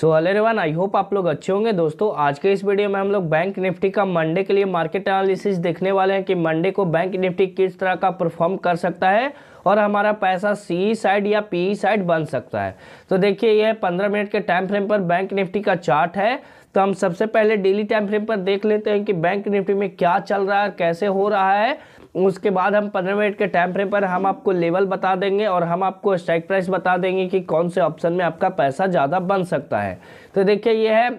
so hello रेवान I hope आप लोग अच्छे होंगे दोस्तों आज के इस वीडियो में हम लोग बैंक निफ्टी का मंडे के लिए मार्केट एनालिसिस देखने वाले हैं कि मंडे को बैंक निफ्टी किस तरह का परफॉर्म कर सकता है और हमारा पैसा सी साइड या पी साइड बन सकता है तो देखिए यह पंद्रह मिनट के टाइम फ्रेम पर बैंक निफ्टी का चार्ट है तो हम सबसे पहले डेली टाइम फ्रेम पर देख लेते हैं कि बैंक निफ्टी में क्या चल रहा है कैसे हो रहा है उसके बाद हम पंद्रह मिनट के टाइम फ्रेम पर हम आपको लेवल बता देंगे और हम आपको स्ट्राइक प्राइस बता देंगे कि कौन से ऑप्शन में आपका पैसा ज़्यादा बन सकता है तो देखिए ये है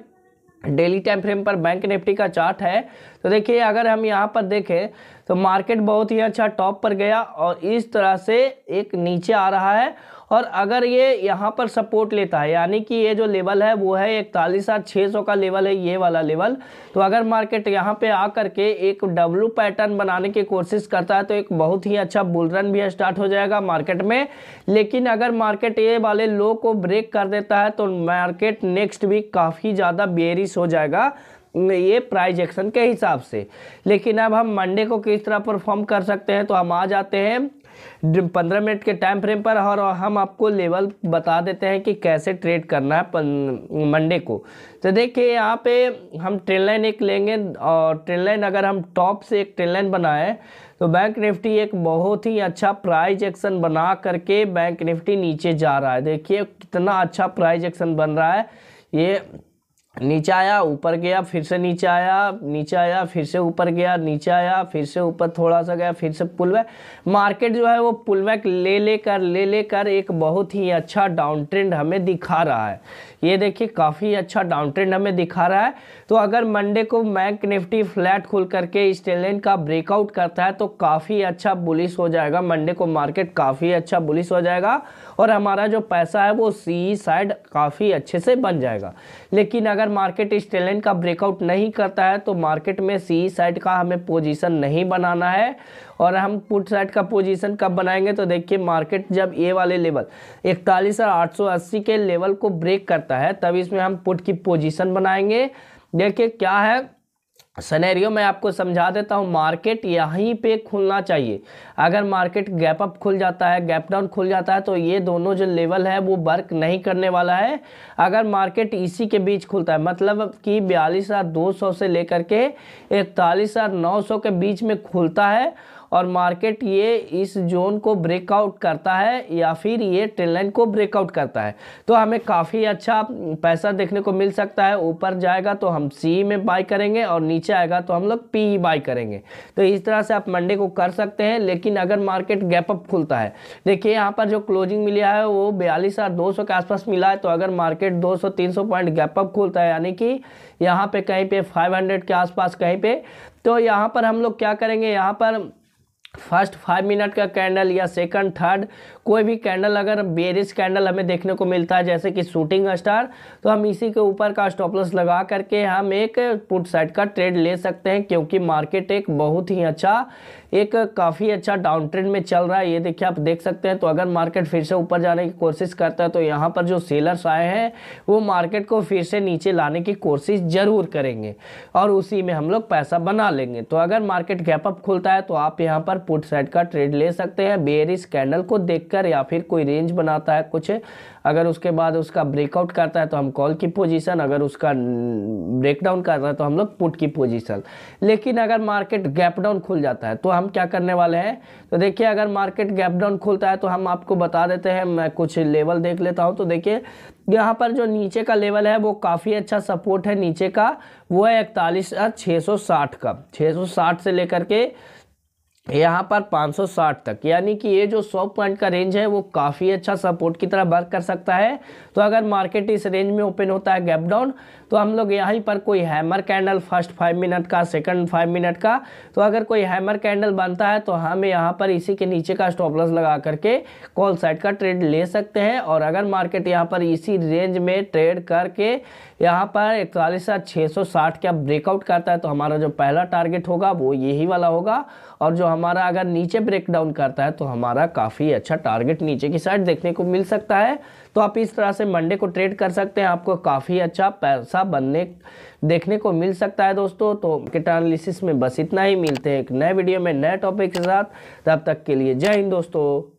डेली टाइम फ्रेम पर बैंक निफ्टी का चार्ट है तो देखिए अगर हम यहाँ पर देखें तो मार्केट बहुत ही अच्छा टॉप पर गया और इस तरह से एक नीचे आ रहा है और अगर ये यहाँ पर सपोर्ट लेता है यानी कि ये जो लेवल है वो है इकतालीस हज़ार छः सौ का लेवल है ये वाला लेवल तो अगर मार्केट यहाँ पे आ करके एक डब्लू पैटर्न बनाने की कोशिश करता है तो एक बहुत ही अच्छा बुलरन भी स्टार्ट हो जाएगा मार्केट में लेकिन अगर मार्केट ये वाले लो को ब्रेक कर देता है तो मार्केट नेक्स्ट वीक काफ़ी ज़्यादा बेरिस हो जाएगा ये प्राइज एक्शन के हिसाब से लेकिन अब हम मंडे को किस तरह परफॉर्म कर सकते हैं तो हम आ जाते हैं पंद्रह मिनट के टाइम फ्रेम पर और हम आपको लेवल बता देते हैं कि कैसे ट्रेड करना है मंडे को तो देखिए यहाँ पे हम ट्रेन लाइन एक लेंगे और ट्रेन लाइन अगर हम टॉप से एक ट्रेन लाइन बनाएं तो बैंक निफ्टी एक बहुत ही अच्छा प्राइज एक्शन बना करके बैंक निफ्टी नीचे जा रहा है देखिए कितना अच्छा प्राइज एक्शन बन रहा है ये नीचे आया ऊपर गया फिर से नीचे आया नीचे आया फिर से ऊपर गया नीचे आया फिर से ऊपर थोड़ा सा गया फिर से पुल बैक मार्केट जो है वो पुल बैक ले लेकर ले लेकर एक बहुत ही अच्छा डाउन ट्रेंड हमें दिखा रहा है ये देखिए काफ़ी अच्छा डाउन ट्रेंड हमें दिखा रहा है तो अगर मंडे को बैंक निफ्टी फ्लैट खुल करके इस ट्रेन का ब्रेकआउट करता है तो काफ़ी अच्छा बुलिस हो जाएगा मंडे को मार्केट काफ़ी अच्छा बुलिस हो जाएगा और हमारा जो पैसा है वो सी साइड काफ़ी अच्छे से बन जाएगा लेकिन अगर अगर मार्केट इस टैलेंट का ब्रेकआउट नहीं करता है तो मार्केट में सी साइड का हमें पोजीशन नहीं बनाना है और हम पुट साइड का पोजीशन कब बनाएंगे तो देखिए मार्केट जब ये वाले लेवल इकतालीस और आठ सौ अस्सी के लेवल को ब्रेक करता है तब इसमें हम पुट की पोजीशन बनाएंगे देखिए क्या है सनेरियो मैं आपको समझा देता हूँ मार्केट यहीं पे खुलना चाहिए अगर मार्केट गैप अप खुल जाता है गैप डाउन खुल जाता है तो ये दोनों जो लेवल है वो वर्क नहीं करने वाला है अगर मार्केट इसी के बीच खुलता है मतलब कि बयालीस हज़ार दो सौ से लेकर के इकतालीस हज़ार नौ सौ के बीच में खुलता है और मार्केट ये इस जोन को ब्रेकआउट करता है या फिर ये ट्रेन लाइन को ब्रेकआउट करता है तो हमें काफ़ी अच्छा पैसा देखने को मिल सकता है ऊपर जाएगा तो हम सी में बाई करेंगे और नीचे आएगा तो हम लोग पी ही बाई करेंगे तो इस तरह से आप मंडे को कर सकते हैं लेकिन अगर मार्केट गैप अप खुलता है देखिए यहाँ पर जो क्लोजिंग मिला है वो बयालीस हज़ार दो सौ के आसपास मिला है तो अगर मार्केट दो सौ तीन सौ पॉइंट गैप अप खुलता है यानी कि यहाँ पर कहीं पर फाइव हंड्रेड के आसपास कहीं पर तो यहाँ पर हम लोग क्या करेंगे यहाँ पर फर्स्ट फाइव मिनट का कैंडल या सेकंड थर्ड कोई भी कैंडल अगर बेरिस कैंडल हमें देखने को मिलता है जैसे कि शूटिंग स्टार तो हम इसी के ऊपर का स्टॉपलस लगा करके हम एक पुट साइड का ट्रेड ले सकते हैं क्योंकि मार्केट एक बहुत ही अच्छा एक काफ़ी अच्छा डाउन ट्रेंड में चल रहा है ये देखिए आप देख सकते हैं तो अगर मार्केट फिर से ऊपर जाने की कोशिश करता है तो यहाँ पर जो सेलर्स आए हैं वो मार्केट को फिर से नीचे लाने की कोशिश ज़रूर करेंगे और उसी में हम लोग पैसा बना लेंगे तो अगर मार्केट गैपअप खुलता है तो आप यहाँ पर पुट साइड का ट्रेड ले सकते हैं बेयरिश कैंडल को देखकर या फिर कोई रेंज बनाता है कुछ अगर उसके बाद उसका ब्रेकआउट करता है तो हम कॉल की पोजीशन अगर उसका ब्रेकडाउन करता है तो हम लोग पुट की पोजीशन लेकिन अगर मार्केट गैप डाउन खुल जाता है तो हम क्या करने वाले हैं तो देखिए अगर मार्केट गैप डाउन खुलता है तो हम आपको बता देते हैं मैं कुछ लेवल देख लेता हूँ तो देखिए यहाँ पर जो नीचे का लेवल है वो काफ़ी अच्छा सपोर्ट है नीचे का वो है इकतालीस छः का छः से लेकर के यहाँ पर 560 तक यानी कि ये जो 100 पॉइंट का रेंज है वो काफ़ी अच्छा सपोर्ट की तरह वर्क कर सकता है तो अगर मार्केट इस रेंज में ओपन होता है गैप डाउन तो हम लोग यहाँ पर कोई hammer candle first five minute का सेकंड फाइव मिनट का तो अगर कोई हैमर कैंडल बनता है तो हम यहाँ पर इसी के नीचे का स्टॉपलस लगा करके कॉल साइड का ट्रेड ले सकते हैं और अगर मार्केट यहाँ पर इसी रेंज में ट्रेड करके यहाँ पर इकतालीस हज़ार छः सौ साठ का ब्रेकआउट करता है तो हमारा जो पहला टारगेट होगा वो यही वाला होगा और जो हमारा अगर नीचे ब्रेकडाउन करता है तो हमारा काफ़ी अच्छा टारगेट नीचे की साइड देखने को मिल सकता है तो आप इस तरह से मंडे को ट्रेड कर सकते हैं आपको काफ़ी अच्छा पैसा का बनने देखने को मिल सकता है दोस्तों तो किटानालिसिस में बस इतना ही मिलते हैं एक नए वीडियो में नए टॉपिक के साथ तब तक के लिए जय हिंद दोस्तों